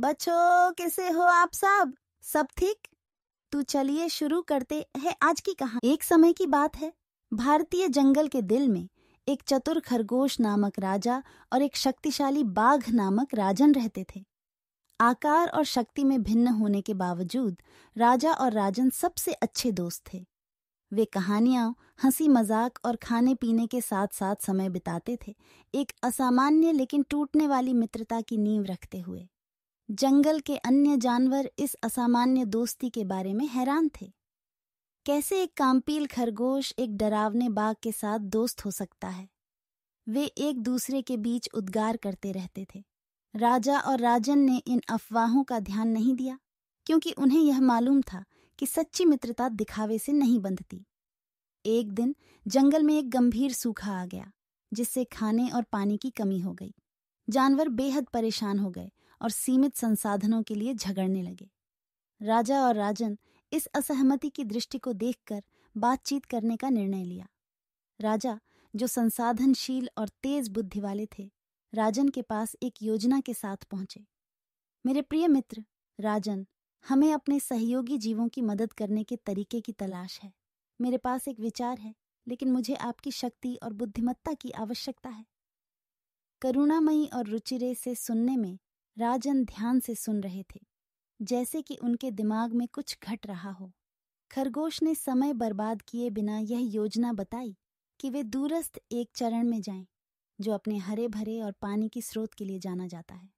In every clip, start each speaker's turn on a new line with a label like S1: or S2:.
S1: बच्चों कैसे हो आप सब सब ठीक तो चलिए शुरू करते हैं आज की कहानी एक समय की बात है भारतीय जंगल के दिल में एक चतुर खरगोश नामक राजा और एक शक्तिशाली बाघ नामक राजन रहते थे आकार और शक्ति में भिन्न होने के बावजूद राजा और राजन सबसे अच्छे दोस्त थे वे कहानियां हंसी मजाक और खाने पीने के साथ साथ समय बिताते थे एक असामान्य लेकिन टूटने वाली मित्रता की नींव रखते हुए जंगल के अन्य जानवर इस असामान्य दोस्ती के बारे में हैरान थे कैसे एक कामपील खरगोश एक डरावने बाघ के साथ दोस्त हो सकता है वे एक दूसरे के बीच उद्गार करते रहते थे राजा और राजन ने इन अफवाहों का ध्यान नहीं दिया क्योंकि उन्हें यह मालूम था कि सच्ची मित्रता दिखावे से नहीं बंधती एक दिन जंगल में एक गंभीर सूखा आ गया जिससे खाने और पानी की कमी हो गई जानवर बेहद परेशान हो गए और सीमित संसाधनों के लिए झगड़ने लगे राजा और राजन इस असहमति की दृष्टि को देखकर बातचीत करने का निर्णय लिया राजा जो संसाधनशील और तेज बुद्धि वाले थे राजन के पास एक योजना के साथ पहुंचे मेरे प्रिय मित्र राजन हमें अपने सहयोगी जीवों की मदद करने के तरीके की तलाश है मेरे पास एक विचार है लेकिन मुझे आपकी शक्ति और बुद्धिमत्ता की आवश्यकता है करुणामयी और रुचिरे से सुनने में राजन ध्यान से सुन रहे थे जैसे कि उनके दिमाग में कुछ घट रहा हो खरगोश ने समय बर्बाद किए बिना यह योजना बताई कि वे दूरस्थ एक चरण में जाएं, जो अपने हरे भरे और पानी के स्रोत के लिए जाना जाता है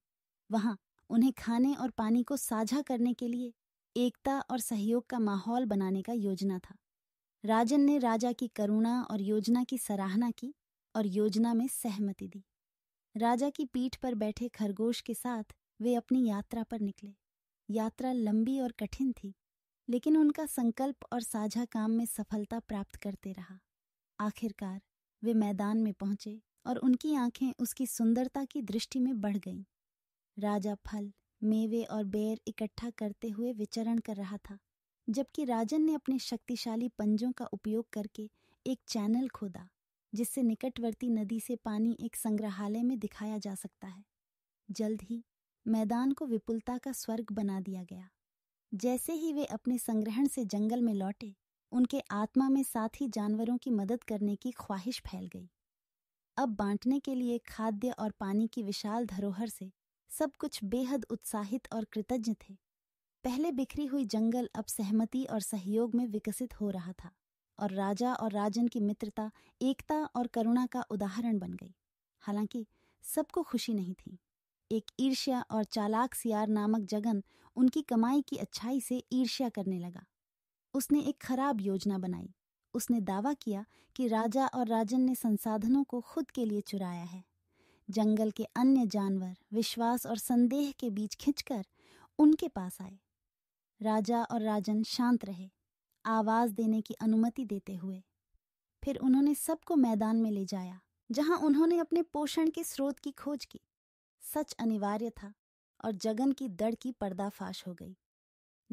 S1: वहां उन्हें खाने और पानी को साझा करने के लिए एकता और सहयोग का माहौल बनाने का योजना था राजन ने राजा की करुणा और योजना की सराहना की और योजना में सहमति दी राजा की पीठ पर बैठे खरगोश के साथ वे अपनी यात्रा पर निकले यात्रा लंबी और कठिन थी लेकिन उनका संकल्प और साझा काम में सफलता प्राप्त करते रहा आखिरकार वे मैदान में पहुंचे और उनकी आंखें उसकी सुंदरता की दृष्टि में बढ़ गईं राजा फल मेवे और बेर इकट्ठा करते हुए विचरण कर रहा था जबकि राजन ने अपने शक्तिशाली पंजों का उपयोग करके एक चैनल खोदा जिससे निकटवर्ती नदी से पानी एक संग्रहालय में दिखाया जा सकता है जल्द ही मैदान को विपुलता का स्वर्ग बना दिया गया जैसे ही वे अपने संग्रहण से जंगल में लौटे उनके आत्मा में साथ ही जानवरों की मदद करने की ख्वाहिश फैल गई अब बांटने के लिए खाद्य और पानी की विशाल धरोहर से सब कुछ बेहद उत्साहित और कृतज्ञ थे पहले बिखरी हुई जंगल अब सहमति और सहयोग में विकसित हो रहा था और राजा और राजन की मित्रता एकता और करुणा का उदाहरण बन गई हालांकि सबको खुशी नहीं थी एक ईर्ष्या और चालाक सियार नामक जगन उनकी कमाई की अच्छाई से ईर्ष्या करने लगा उसने एक खराब योजना बनाई उसने दावा किया कि राजा और राजन ने संसाधनों को खुद के लिए चुराया है जंगल के अन्य जानवर विश्वास और संदेह के बीच खिंचकर उनके पास आए राजा और राजन शांत रहे आवाज देने की अनुमति देते हुए फिर उन्होंने सबको मैदान में ले जाया जहां उन्होंने अपने पोषण के स्रोत की खोज की सच अनिवार्य था और जगन की दड़ की पर्दाफाश हो गई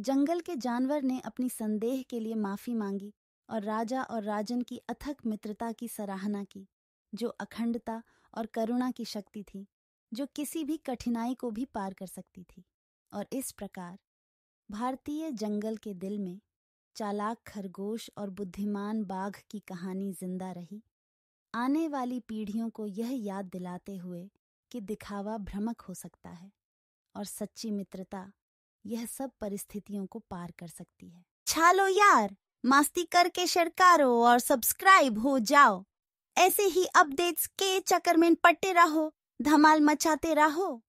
S1: जंगल के जानवर ने अपनी संदेह के लिए माफी मांगी और राजा और राजन की अथक मित्रता की सराहना की जो अखंडता और करुणा की शक्ति थी जो किसी भी कठिनाई को भी पार कर सकती थी और इस प्रकार भारतीय जंगल के दिल में चालाक खरगोश और बुद्धिमान बाघ की कहानी जिंदा रही आने वाली पीढ़ियों को यह याद दिलाते हुए कि दिखावा भ्रमक हो सकता है और सच्ची मित्रता यह सब परिस्थितियों को पार कर सकती है छालो यार मास्ती करके शरकारो और सब्सक्राइब हो जाओ ऐसे ही अपडेट्स के चक्कर में पट्टे रहो धमाल मचाते रहो